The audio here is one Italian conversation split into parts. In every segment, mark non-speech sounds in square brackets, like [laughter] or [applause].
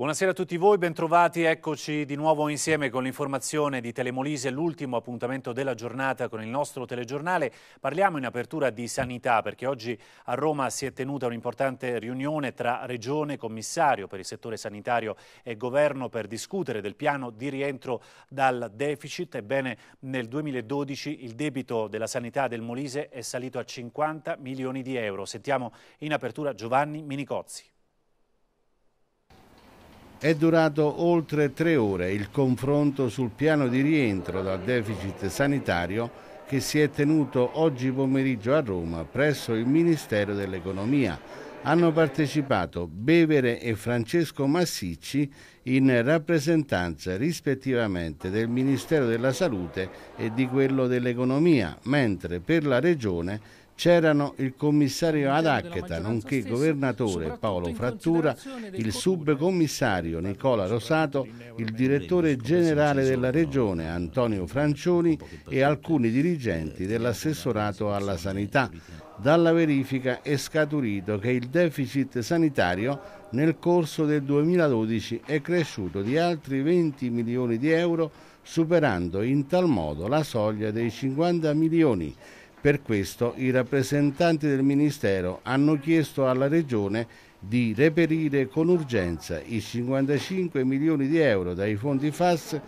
Buonasera a tutti voi, bentrovati, eccoci di nuovo insieme con l'informazione di Telemolise, l'ultimo appuntamento della giornata con il nostro telegiornale. Parliamo in apertura di sanità perché oggi a Roma si è tenuta un'importante riunione tra Regione, Commissario per il settore sanitario e Governo per discutere del piano di rientro dal deficit. Ebbene, nel 2012 il debito della sanità del Molise è salito a 50 milioni di euro. Sentiamo in apertura Giovanni Minicozzi. È durato oltre tre ore il confronto sul piano di rientro dal deficit sanitario che si è tenuto oggi pomeriggio a Roma presso il Ministero dell'Economia. Hanno partecipato Bevere e Francesco Massicci in rappresentanza rispettivamente del Ministero della Salute e di quello dell'Economia, mentre per la Regione c'erano il commissario ad Adaccheta, nonché il governatore Paolo Frattura, il subcommissario Nicola Rosato, il direttore generale della regione Antonio Francioni e alcuni dirigenti eh, dell'assessorato eh, alla sanità. Dalla verifica è scaturito che il deficit sanitario nel corso del 2012 è cresciuto di altri 20 milioni di euro, superando in tal modo la soglia dei 50 milioni di euro per questo i rappresentanti del Ministero hanno chiesto alla Regione di reperire con urgenza i 55 milioni di euro dai fondi FAS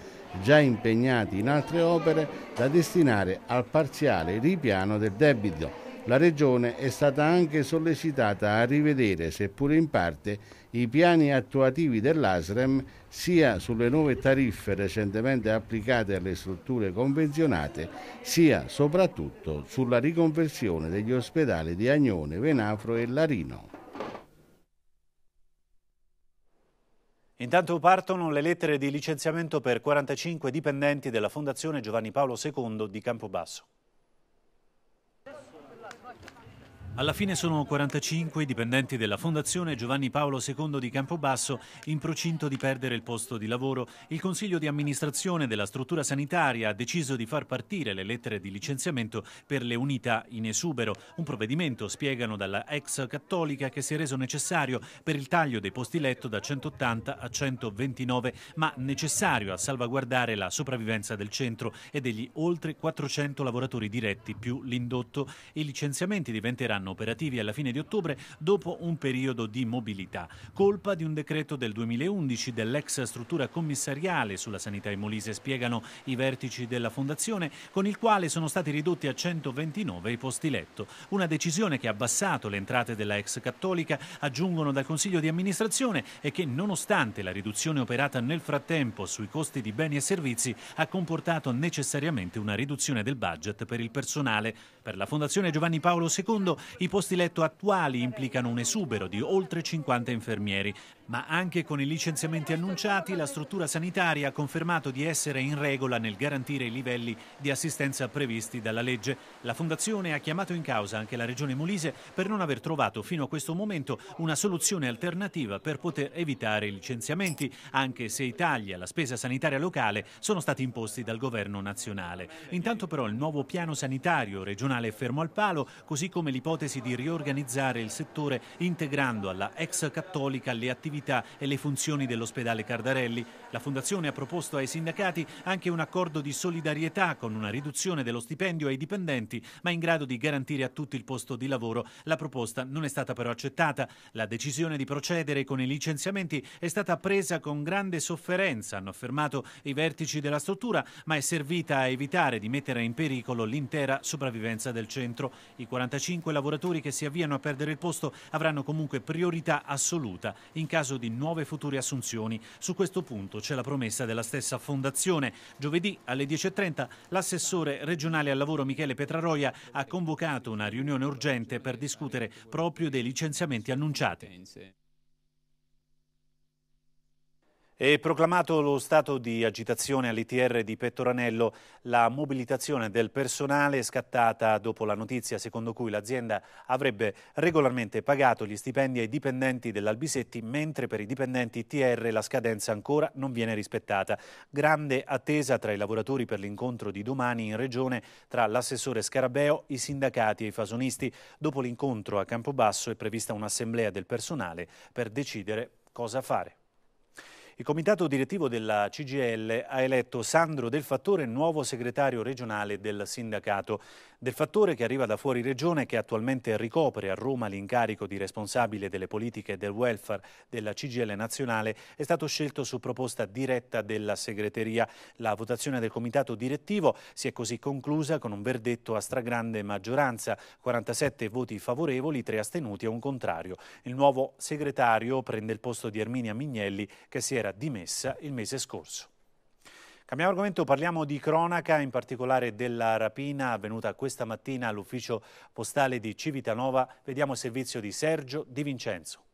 già impegnati in altre opere da destinare al parziale ripiano del debito. La Regione è stata anche sollecitata a rivedere, seppure in parte, i piani attuativi dell'ASREM sia sulle nuove tariffe recentemente applicate alle strutture convenzionate, sia soprattutto sulla riconversione degli ospedali di Agnone, Venafro e Larino. Intanto partono le lettere di licenziamento per 45 dipendenti della Fondazione Giovanni Paolo II di Campobasso. Alla fine sono 45 i dipendenti della Fondazione Giovanni Paolo II di Campobasso in procinto di perdere il posto di lavoro. Il Consiglio di amministrazione della struttura sanitaria ha deciso di far partire le lettere di licenziamento per le unità in esubero. Un provvedimento, spiegano dalla ex cattolica, che si è reso necessario per il taglio dei posti letto da 180 a 129, ma necessario a salvaguardare la sopravvivenza del centro e degli oltre 400 lavoratori diretti più l'indotto. I licenziamenti diventeranno saranno operativi alla fine di ottobre dopo un periodo di mobilità, colpa di un decreto del 2011 dell'ex struttura commissariale sulla sanità in Molise, spiegano i vertici della fondazione, con il quale sono stati ridotti a 129 i posti letto. Una decisione che ha abbassato le entrate della ex cattolica, aggiungono dal Consiglio di amministrazione e che, nonostante la riduzione operata nel frattempo sui costi di beni e servizi, ha comportato necessariamente una riduzione del budget per il personale. Per la Fondazione Giovanni Paolo II i posti letto attuali implicano un esubero di oltre 50 infermieri ma anche con i licenziamenti annunciati la struttura sanitaria ha confermato di essere in regola nel garantire i livelli di assistenza previsti dalla legge. La Fondazione ha chiamato in causa anche la Regione Molise per non aver trovato fino a questo momento una soluzione alternativa per poter evitare i licenziamenti, anche se i tagli alla spesa sanitaria locale sono stati imposti dal governo nazionale. Intanto però il nuovo piano sanitario regionale è fermo al palo, così come l'ipotesi di riorganizzare il settore integrando alla ex cattolica le attività attività e le funzioni dell'ospedale Cardarelli. La Fondazione ha proposto ai sindacati anche un accordo di solidarietà con una riduzione dello stipendio ai dipendenti, ma in grado di garantire a tutti il posto di lavoro. La proposta non è stata però accettata. La decisione di procedere con i licenziamenti è stata presa con grande sofferenza, hanno affermato i vertici della struttura, ma è servita a evitare di mettere in pericolo l'intera sopravvivenza del centro. I 45 lavoratori che si avviano a perdere il posto avranno comunque priorità assoluta in caso caso di nuove future assunzioni. Su questo punto c'è la promessa della stessa fondazione. Giovedì alle 10.30 l'assessore regionale al lavoro Michele Petraroia ha convocato una riunione urgente per discutere proprio dei licenziamenti annunciati. È proclamato lo stato di agitazione all'ITR di Pettoranello, la mobilitazione del personale è scattata dopo la notizia secondo cui l'azienda avrebbe regolarmente pagato gli stipendi ai dipendenti dell'Albisetti, mentre per i dipendenti TR la scadenza ancora non viene rispettata. Grande attesa tra i lavoratori per l'incontro di domani in regione tra l'assessore Scarabeo, i sindacati e i fasonisti. Dopo l'incontro a Campobasso è prevista un'assemblea del personale per decidere cosa fare. Il comitato direttivo della CGL ha eletto Sandro Del Fattore nuovo segretario regionale del sindacato. Del Fattore che arriva da fuori regione e che attualmente ricopre a Roma l'incarico di responsabile delle politiche del welfare della CGL nazionale è stato scelto su proposta diretta della segreteria. La votazione del comitato direttivo si è così conclusa con un verdetto a stragrande maggioranza, 47 voti favorevoli, 3 astenuti e un contrario. Il nuovo segretario prende il posto di Erminia Mignelli che si era dimessa il mese scorso. Cambiamo argomento, parliamo di cronaca, in particolare della rapina avvenuta questa mattina all'ufficio postale di Civitanova. Vediamo il servizio di Sergio Di Vincenzo.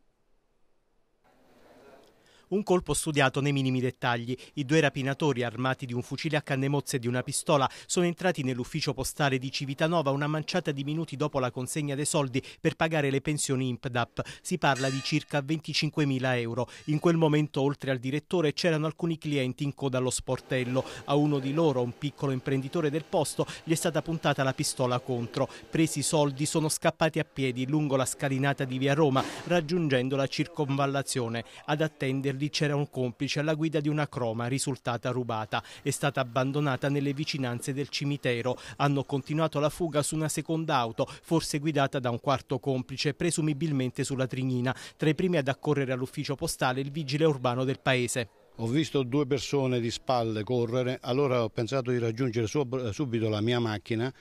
Un colpo studiato nei minimi dettagli. I due rapinatori, armati di un fucile a canne mozze e di una pistola, sono entrati nell'ufficio postale di Civitanova una manciata di minuti dopo la consegna dei soldi per pagare le pensioni IMPDAP. Si parla di circa 25.000 euro. In quel momento, oltre al direttore, c'erano alcuni clienti in coda allo sportello. A uno di loro, un piccolo imprenditore del posto, gli è stata puntata la pistola contro. Presi i soldi, sono scappati a piedi lungo la scalinata di via Roma, raggiungendo la circonvallazione. Ad attenderli lì c'era un complice alla guida di una croma risultata rubata. È stata abbandonata nelle vicinanze del cimitero. Hanno continuato la fuga su una seconda auto, forse guidata da un quarto complice, presumibilmente sulla Trignina. Tra i primi ad accorrere all'ufficio postale il vigile urbano del paese. Ho visto due persone di spalle correre, allora ho pensato di raggiungere subito la mia macchina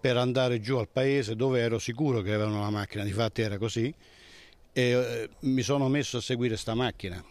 per andare giù al paese dove ero sicuro che avevano la macchina, di fatto era così, e eh, mi sono messo a seguire questa macchina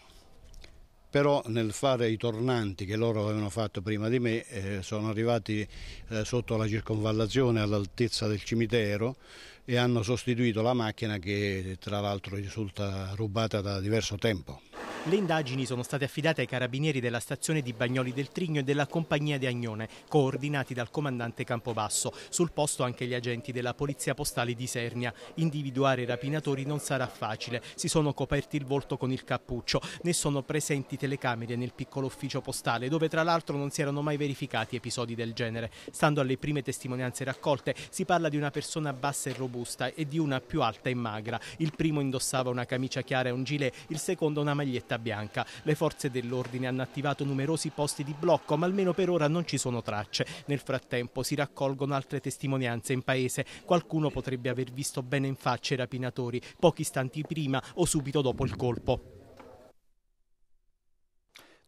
però nel fare i tornanti che loro avevano fatto prima di me eh, sono arrivati eh, sotto la circonvallazione all'altezza del cimitero e hanno sostituito la macchina che tra l'altro risulta rubata da diverso tempo. Le indagini sono state affidate ai carabinieri della stazione di Bagnoli del Trigno e della compagnia di Agnone, coordinati dal comandante Campobasso. Sul posto anche gli agenti della polizia postale di Sernia. Individuare i rapinatori non sarà facile. Si sono coperti il volto con il cappuccio. Ne sono presenti telecamere nel piccolo ufficio postale, dove tra l'altro non si erano mai verificati episodi del genere. Stando alle prime testimonianze raccolte, si parla di una persona bassa e robusta e di una più alta e magra. Il primo indossava una camicia chiara e un gilet, il secondo una maglietta città bianca. Le forze dell'ordine hanno attivato numerosi posti di blocco, ma almeno per ora non ci sono tracce. Nel frattempo si raccolgono altre testimonianze in paese. Qualcuno potrebbe aver visto bene in faccia i rapinatori pochi istanti prima o subito dopo il colpo.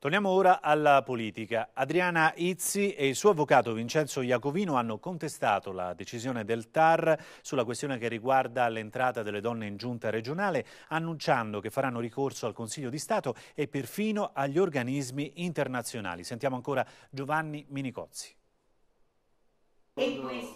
Torniamo ora alla politica. Adriana Izzi e il suo avvocato Vincenzo Iacovino hanno contestato la decisione del TAR sulla questione che riguarda l'entrata delle donne in giunta regionale, annunciando che faranno ricorso al Consiglio di Stato e perfino agli organismi internazionali. Sentiamo ancora Giovanni Minicozzi.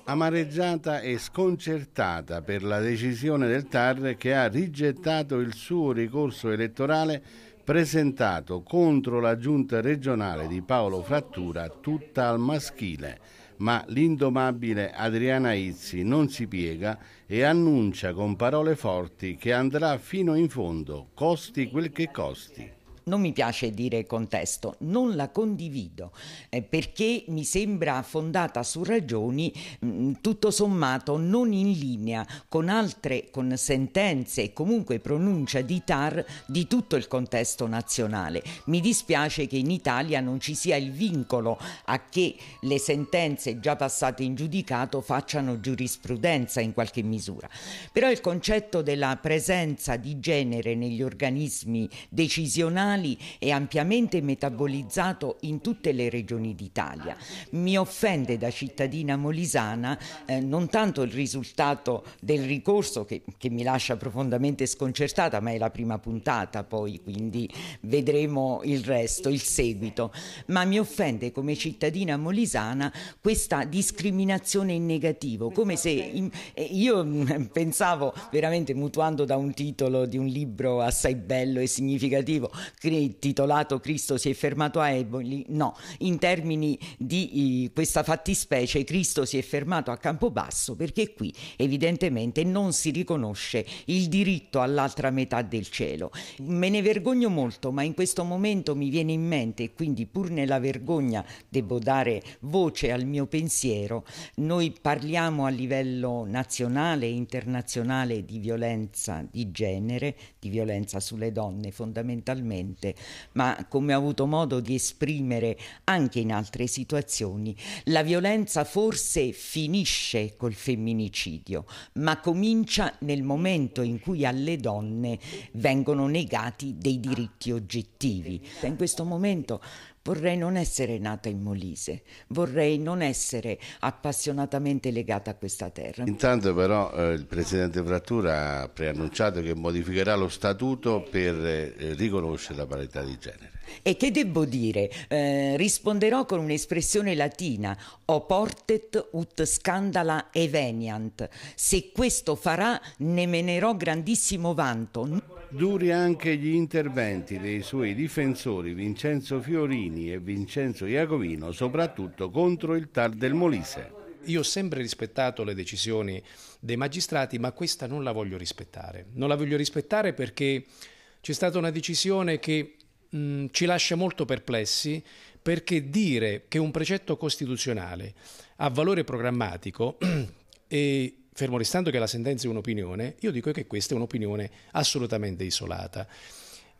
Amareggiata e sconcertata per la decisione del TAR che ha rigettato il suo ricorso elettorale presentato contro la giunta regionale di Paolo Frattura tutta al maschile, ma l'indomabile Adriana Izzi non si piega e annuncia con parole forti che andrà fino in fondo, costi quel che costi non mi piace dire contesto, non la condivido eh, perché mi sembra fondata su ragioni mh, mm, tutto sommato non in linea con altre, con sentenze e comunque pronuncia di TAR di tutto il contesto nazionale. Mi dispiace che in Italia non ci sia il vincolo a che le sentenze già passate in giudicato facciano giurisprudenza in qualche misura. Però il concetto della presenza di genere negli organismi decisionali animali è ampiamente metabolizzato in tutte le regioni d'Italia. Mi offende da cittadina molisana eh, non tanto il risultato del ricorso che, che mi lascia profondamente sconcertata, ma è la prima puntata poi, quindi vedremo il resto, il seguito, ma mi offende come cittadina molisana questa discriminazione in negativo, come se in, eh, io pensavo veramente mutuando da un titolo di un libro assai bello e significativo, titolato Cristo si è fermato a Eboli, no, in termini di questa fattispecie Cristo si è fermato a Campobasso perché qui evidentemente non si riconosce il diritto all'altra metà del cielo. Me ne vergogno molto, ma in questo momento mi viene in mente, e quindi pur nella vergogna devo dare voce al mio pensiero, noi parliamo a livello nazionale e internazionale di violenza di genere, di violenza sulle donne fondamentalmente, Presidente, ma come ho avuto modo di esprimere anche in altre situazioni, la violenza forse finisce col femminicidio, ma comincia nel momento in cui alle donne vengono negati dei diritti oggettivi. In questo momento Vorrei non essere nata in Molise, vorrei non essere appassionatamente legata a questa terra. Intanto però eh, il Presidente Frattura ha preannunciato che modificherà lo statuto per eh, riconoscere la parità di genere. E che devo dire? Eh, risponderò con un'espressione latina, o portet ut scandala eveniant. Se questo farà ne menerò grandissimo vanto. Duri anche gli interventi dei suoi difensori Vincenzo Fiorini e Vincenzo Iacovino, soprattutto contro il TAR del Molise. Io ho sempre rispettato le decisioni dei magistrati, ma questa non la voglio rispettare. Non la voglio rispettare perché c'è stata una decisione che mh, mm, ci lascia molto perplessi perché dire che un precetto costituzionale ha valore programmatico [clears throat] e fermo restando che la sentenza è un'opinione, io dico che questa è un'opinione assolutamente isolata.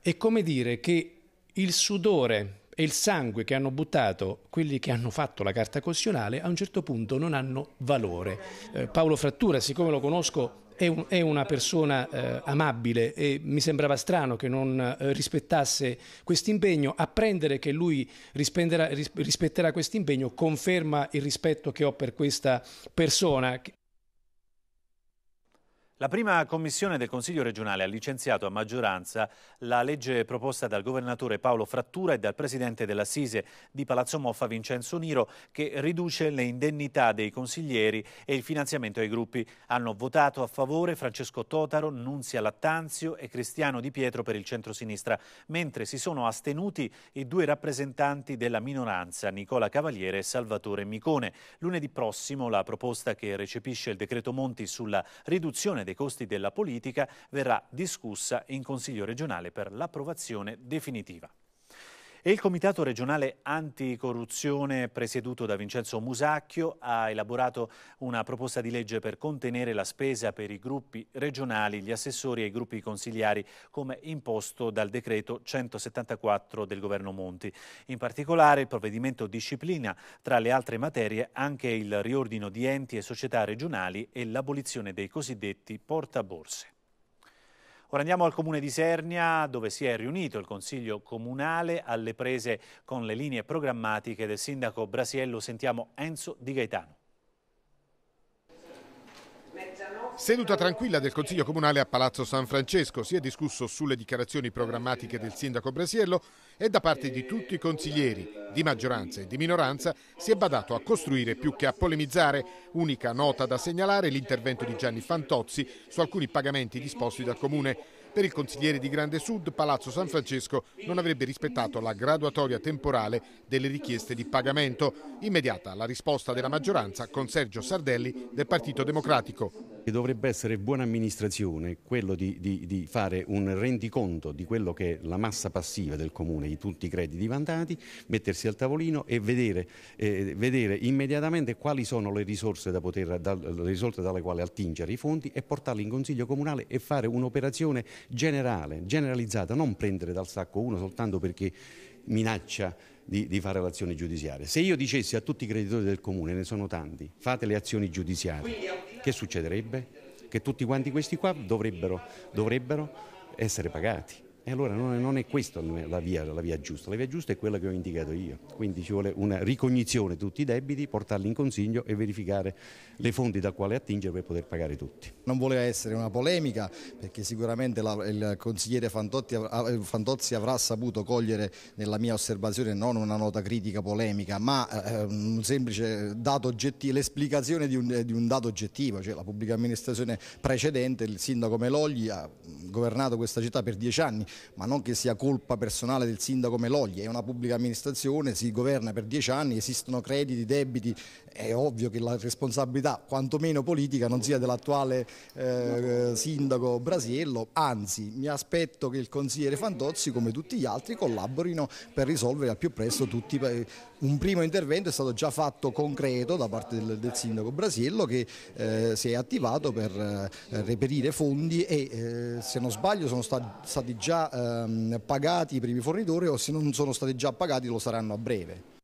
È come dire che il sudore e il sangue che hanno buttato quelli che hanno fatto la carta costituzionale a un certo punto non hanno valore. Eh, Paolo Frattura, siccome lo conosco, è, un, è una persona eh, amabile e mi sembrava strano che non eh, rispettasse questo impegno. Apprendere che lui rispetterà questo impegno conferma il rispetto che ho per questa persona la prima commissione del Consiglio regionale ha licenziato a maggioranza la legge proposta dal governatore Paolo Frattura e dal presidente dell'Assise di Palazzo Moffa Vincenzo Niro che riduce le indennità dei consiglieri e il finanziamento ai gruppi. Hanno votato a favore Francesco Totaro, Nunzia Lattanzio e Cristiano Di Pietro per il centrosinistra, mentre si sono astenuti i due rappresentanti della minoranza Nicola Cavaliere e Salvatore Micone. Lunedì prossimo la proposta che recepisce il decreto Monti sulla riduzione dei dei costi della politica verrà discussa in Consiglio regionale per l'approvazione definitiva. E il Comitato regionale anticorruzione presieduto da Vincenzo Musacchio ha elaborato una proposta di legge per contenere la spesa per i gruppi regionali, gli assessori e i gruppi consigliari come imposto dal decreto 174 del governo Monti. In particolare il provvedimento disciplina tra le altre materie anche il riordino di enti e società regionali e l'abolizione dei cosiddetti portaborse. Ora andiamo al comune di Sernia dove si è riunito il consiglio comunale alle prese con le linee programmatiche del sindaco Brasiello. Sentiamo Enzo Di Gaetano. Seduta tranquilla del Consiglio Comunale a Palazzo San Francesco si è discusso sulle dichiarazioni programmatiche del sindaco Brasiello e da parte di tutti i consiglieri, di maggioranza e di minoranza, si è badato a costruire più che a polemizzare. Unica nota da segnalare l'intervento di Gianni Fantozzi su alcuni pagamenti disposti dal Comune. Per il consigliere di Grande Sud, Palazzo San Francesco non avrebbe rispettato la graduatoria temporale delle richieste di pagamento. Immediata la risposta della maggioranza con Sergio Sardelli del Partito Democratico. Dovrebbe essere buona amministrazione quello di, di, di fare un rendiconto di quello che è la massa passiva del Comune, di tutti i crediti vantati, mettersi al tavolino e vedere, eh, vedere immediatamente quali sono le risorse, da poter, da, le risorse dalle quali attingere i fondi e portarli in Consiglio Comunale e fare un'operazione generale, generalizzata, non prendere dal sacco uno soltanto perché minaccia di, di, fare l'azione giudiziaria. Se io dicessi a tutti i creditori del comune, ne sono tanti, fate le azioni giudiziarie, che succederebbe? Che tutti quanti questi qua dovrebbero, dovrebbero essere pagati. E allora non è, questa la via, la via, giusta, la via giusta è quella che ho indicato io, quindi ci vuole una ricognizione di tutti i debiti, portarli in consiglio e verificare le fonti da quale attingere per poter pagare tutti. Non voleva essere una polemica perché sicuramente la, il consigliere eh, Fantozzi avrà saputo cogliere nella mia osservazione non una nota critica polemica ma eh, eh un semplice dato oggettivo, l'esplicazione di un, eh, di un dato oggettivo, cioè la pubblica amministrazione precedente, il sindaco Melogli ha governato questa città per dieci anni, ma non che sia colpa personale del sindaco Melogli, è una pubblica amministrazione, si governa per dieci anni, esistono crediti, debiti, è ovvio che la responsabilità quantomeno politica non sia dell'attuale eh, sindaco Brasiello, anzi mi aspetto che il consigliere Fantozzi come tutti gli altri collaborino per risolvere al più presto tutti i un primo intervento è stato già fatto concreto da parte del, del sindaco Brasiello che eh, si è attivato per eh, reperire fondi e eh, se non sbaglio sono stati, stati già ehm, pagati i primi fornitori o se non sono stati già pagati lo saranno a breve.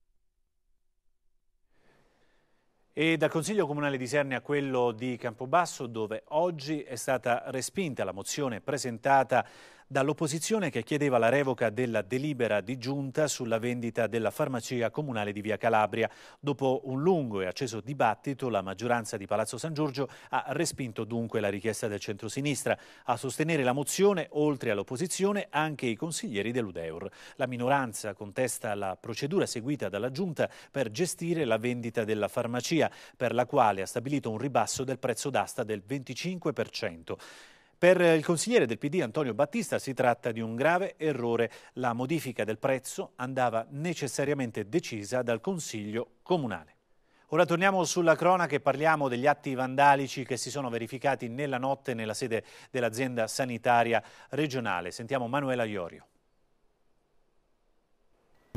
E dal Consiglio Comunale di Sernia a quello di Campobasso, dove oggi è stata respinta la mozione presentata dall'opposizione che chiedeva la revoca della delibera di giunta sulla vendita della farmacia comunale di Via Calabria. Dopo un lungo e acceso dibattito, la maggioranza di Palazzo San Giorgio ha respinto dunque la richiesta del centrosinistra. A sostenere la mozione, oltre all'opposizione, anche i consiglieri dell'Udeur. La minoranza contesta la procedura seguita dalla giunta per gestire la vendita della farmacia, per la quale ha stabilito un ribasso del prezzo d'asta del 25%. Per il consigliere del PD Antonio Battista si tratta di un grave errore. La modifica del prezzo andava necessariamente decisa dal Consiglio Comunale. Ora torniamo sulla cronaca e parliamo degli atti vandalici che si sono verificati nella notte nella sede dell'azienda sanitaria regionale. Sentiamo Manuela Iorio.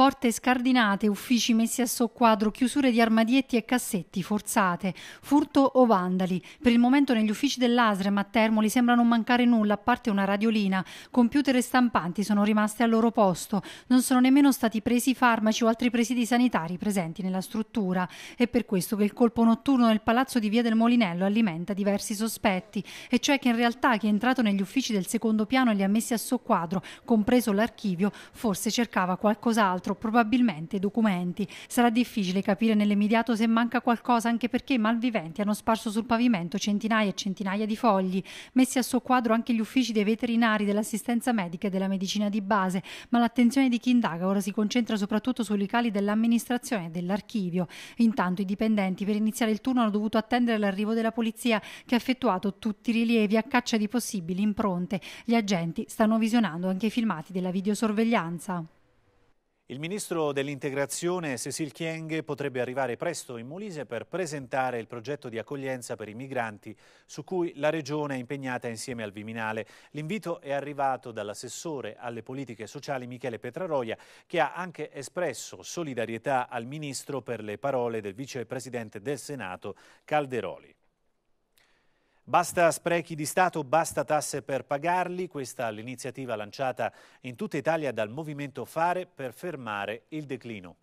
Porte scardinate, uffici messi a soqquadro, chiusure di armadietti e cassetti forzate, furto o vandali. Per il momento negli uffici dell'Asrem a Termoli sembra non mancare nulla, a parte una radiolina. Computer e stampanti sono rimaste al loro posto. Non sono nemmeno stati presi farmaci o altri presidi sanitari presenti nella struttura. È per questo che il colpo notturno nel palazzo di Via del Molinello alimenta diversi sospetti, e cioè che in realtà chi è entrato negli uffici del secondo piano e li ha messi a soqquadro, compreso l'archivio, forse cercava qualcos'altro altro, probabilmente documenti. Sarà difficile capire nell'immediato se manca qualcosa anche perché i malviventi hanno sparso sul pavimento centinaia e centinaia di fogli, messi a soqquadro anche gli uffici dei veterinari, dell'assistenza medica e della medicina di base, ma l'attenzione di chi indaga ora si concentra soprattutto sui locali dell'amministrazione e dell'archivio. Intanto i dipendenti per iniziare il turno hanno dovuto attendere l'arrivo della polizia che ha effettuato tutti i rilievi a caccia di possibili impronte. Gli agenti stanno visionando anche i filmati della videosorveglianza. Il ministro dell'integrazione Cecil Chieng potrebbe arrivare presto in Molise per presentare il progetto di accoglienza per i migranti su cui la Regione è impegnata insieme al Viminale. L'invito è arrivato dall'assessore alle politiche sociali Michele Petraroia che ha anche espresso solidarietà al ministro per le parole del vicepresidente del Senato Calderoli. Basta sprechi di Stato, basta tasse per pagarli, questa è l'iniziativa lanciata in tutta Italia dal Movimento Fare per fermare il declino.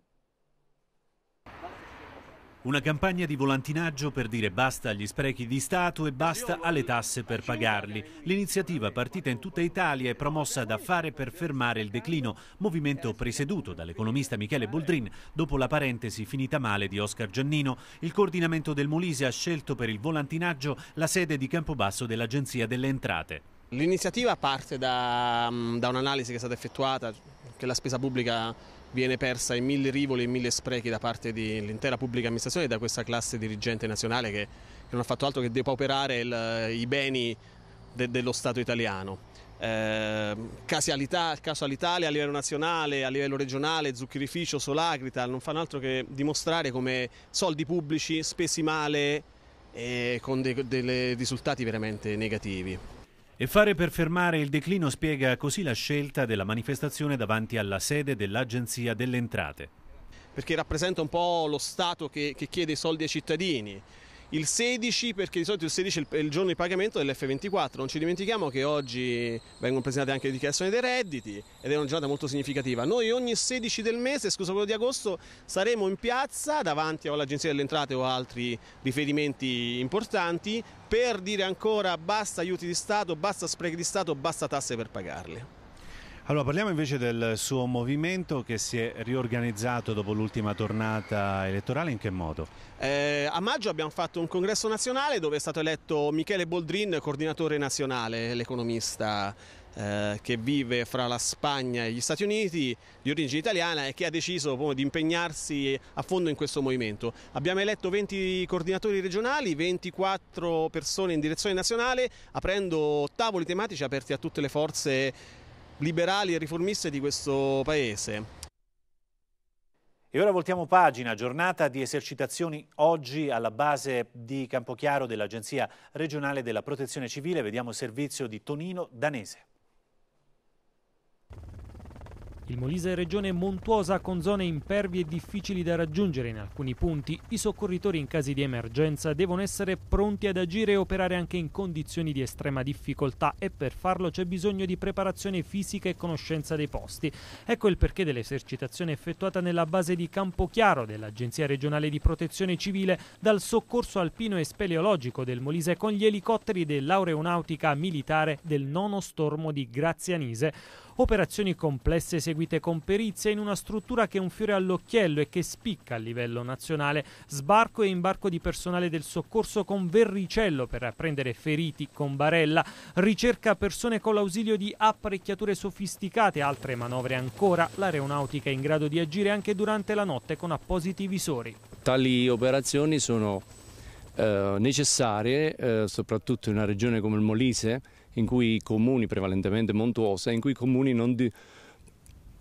Una campagna di volantinaggio per dire basta agli sprechi di Stato e basta alle tasse per pagarli. L'iniziativa partita in tutta Italia è promossa da Fare per fermare il declino, movimento presieduto dall'economista Michele Boldrin dopo la parentesi finita male di Oscar Giannino. Il coordinamento del Molise ha scelto per il volantinaggio la sede di Campobasso dell'Agenzia delle Entrate. L'iniziativa parte da, mm, da un'analisi che è stata effettuata, che la spesa pubblica viene persa in mille rivoli e mille sprechi da parte dell'intera pubblica amministrazione e da questa classe dirigente nazionale che, che non ha fatto altro che depauperare il, i beni de, dello Stato italiano. Eh, casualità, caso all'Italia a livello nazionale, a livello regionale, zuccherificio, solacrita, non fanno altro che dimostrare come soldi pubblici spesi male e con dei risultati veramente negativi. E fare per fermare il declino spiega così la scelta della manifestazione davanti alla sede dell'Agenzia delle Entrate. Perché rappresenta un po' lo Stato che, che chiede i soldi ai cittadini il 16 perché di solito il 16 è il giorno di pagamento dell'F24, non ci dimentichiamo che oggi vengono presentate anche le dichiarazioni dei redditi ed è una giornata molto significativa. Noi ogni 16 del mese, scusa quello di agosto, saremo in piazza davanti all'Agenzia delle Entrate o altri riferimenti importanti per dire ancora basta aiuti di Stato, basta sprechi di Stato, basta tasse per pagarle. Allora parliamo invece del suo movimento che si è riorganizzato dopo l'ultima tornata elettorale, in che modo? Eh, a maggio abbiamo fatto un congresso nazionale dove è stato eletto Michele Boldrin, coordinatore nazionale, l'economista eh, che vive fra la Spagna e gli Stati Uniti, di origine italiana e che ha deciso di impegnarsi a fondo in questo movimento. Abbiamo eletto 20 coordinatori regionali, 24 persone in direzione nazionale, aprendo tavoli tematici aperti a tutte le forze liberali e riformiste di questo Paese. E ora voltiamo pagina, giornata di esercitazioni oggi alla base di Campochiaro dell'Agenzia regionale della Protezione Civile. Vediamo il servizio di Tonino Danese. Il Molise è regione montuosa con zone impervie difficili da raggiungere in alcuni punti. I soccorritori in casi di emergenza devono essere pronti ad agire e operare anche in condizioni di estrema difficoltà e per farlo c'è bisogno di preparazione fisica e conoscenza dei posti. Ecco il perché dell'esercitazione effettuata nella base di Campochiaro dell'Agenzia regionale di protezione civile dal soccorso alpino e speleologico del Molise con gli elicotteri dell'aeronautica militare del nono stormo di Grazianise. Operazioni complesse eseguite con perizia in una struttura che è un fiore all'occhiello e che spicca a livello nazionale. Sbarco e imbarco di personale del soccorso con verricello per apprendere feriti con barella. Ricerca persone con l'ausilio di apparecchiature sofisticate, altre manovre ancora. L'aeronautica è in grado di agire anche durante la notte con appositi visori. Tali operazioni sono eh, necessarie, eh, soprattutto in una regione come il Molise, in cui i comuni, prevalentemente montuosa, in cui i comuni non di,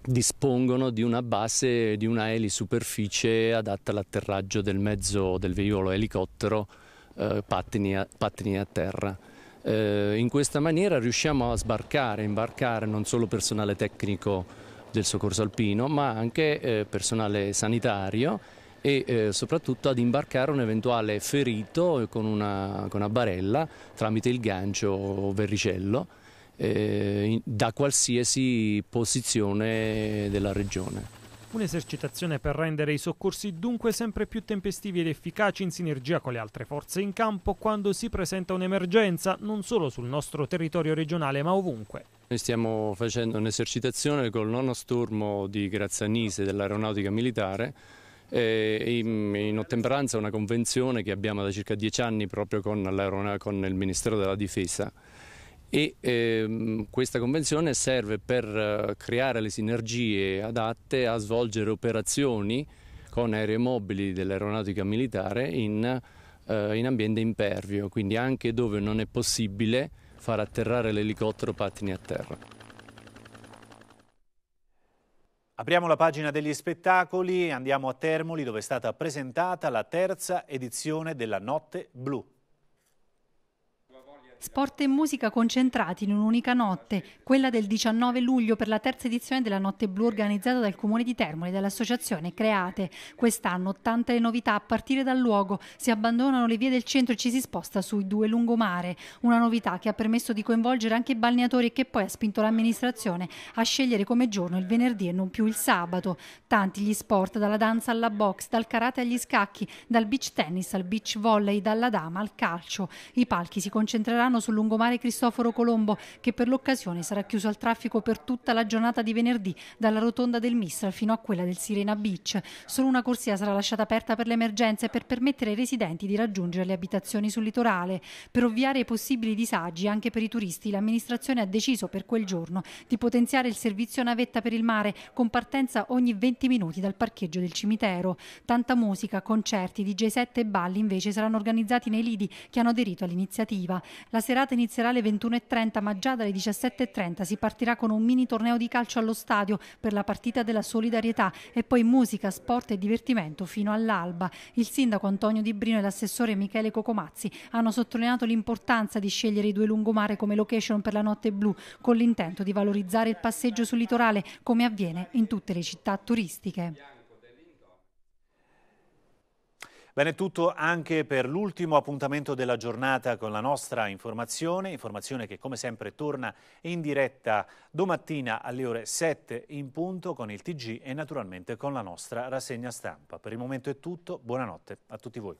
dispongono di una base, di una elisuperficie adatta all'atterraggio del mezzo del veicolo elicottero eh, pattini, a, pattini, a, terra. Eh, in questa maniera riusciamo a sbarcare, imbarcare non solo personale tecnico del soccorso alpino, ma anche eh, personale sanitario e eh, soprattutto ad imbarcare un eventuale ferito con una, con una barella tramite il gancio o verricello eh, da qualsiasi posizione della regione. Un'esercitazione per rendere i soccorsi dunque sempre più tempestivi ed efficaci in sinergia con le altre forze in campo quando si presenta un'emergenza non solo sul nostro territorio regionale ma ovunque. Noi stiamo facendo un'esercitazione col nono stormo di Grazzanise dell'aeronautica militare eh, in, in ottemperanza a una convenzione che abbiamo da circa dieci anni proprio con, con il Ministero della Difesa e ehm, questa convenzione serve per eh, creare le sinergie adatte a svolgere operazioni con aerei mobili dell'aeronautica militare in, eh, in ambiente impervio, quindi anche dove non è possibile far atterrare l'elicottero pattini a terra. Apriamo la pagina degli spettacoli, andiamo a Termoli dove è stata presentata la terza edizione della Notte Blu. Sport e musica concentrati in un'unica notte, quella del 19 luglio per la terza edizione della Notte Blu organizzata dal Comune di Termoli e dall'associazione Create. Quest'anno tante novità a partire dal luogo, si abbandonano le vie del centro e ci si sposta sui due lungomare, una novità che ha permesso di coinvolgere anche i balneatori e che poi ha spinto l'amministrazione a scegliere come giorno il venerdì e non più il sabato. Tanti gli sport, dalla danza alla box, dal karate agli scacchi, dal beach tennis al beach volley, dalla dama al calcio. I palchi si concentreranno Merano sul lungomare Cristoforo Colombo che per l'occasione sarà chiuso al traffico per tutta la giornata di venerdì dalla rotonda del Mistral fino a quella del Sirena Beach. Solo una corsia sarà lasciata aperta per l'emergenza e per permettere ai residenti di raggiungere le abitazioni sul litorale. Per ovviare ai possibili disagi anche per i turisti l'amministrazione ha deciso per quel giorno di potenziare il servizio navetta per il mare con partenza ogni 20 minuti dal parcheggio del cimitero. Tanta musica, concerti, DJ set e balli invece saranno organizzati nei lidi che hanno aderito all'iniziativa. La la serata inizierà alle 21.30 ma già dalle 17.30 si partirà con un mini torneo di calcio allo stadio per la partita della solidarietà e poi musica, sport e divertimento fino all'alba. Il sindaco Antonio Di Brino e l'assessore Michele Cocomazzi hanno sottolineato l'importanza di scegliere i due lungomare come location per la notte blu con l'intento di valorizzare il passeggio sul litorale come avviene in tutte le città turistiche. Bene, tutto anche per l'ultimo appuntamento della giornata con la nostra informazione, informazione che come sempre torna in diretta domattina alle ore 7 in punto con il TG e naturalmente con la nostra rassegna stampa. Per il momento è tutto, buonanotte a tutti voi.